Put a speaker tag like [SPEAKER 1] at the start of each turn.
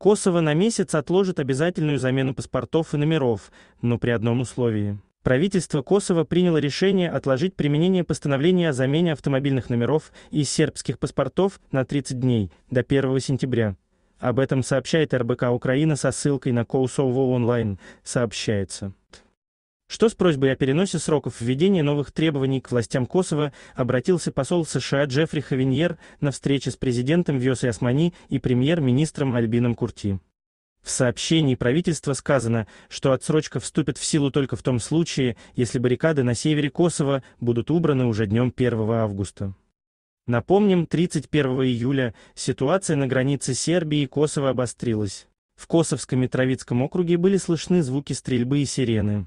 [SPEAKER 1] Косово на месяц отложит обязательную замену паспортов и номеров, но при одном условии. Правительство Косово приняло решение отложить применение постановления о замене автомобильных номеров и сербских паспортов на 30 дней, до 1 сентября. Об этом сообщает РБК Украина со ссылкой на Kosovo онлайн, сообщается что с просьбой о переносе сроков введения новых требований к властям Косово обратился посол США Джеффри Хавиньер на встрече с президентом Вьосы Османи и премьер-министром Альбином Курти. В сообщении правительства сказано, что отсрочка вступит в силу только в том случае, если баррикады на севере Косово будут убраны уже днем 1 августа. Напомним, 31 июля ситуация на границе Сербии и Косово обострилась. В Косовском и Травицком округе были слышны звуки стрельбы и сирены.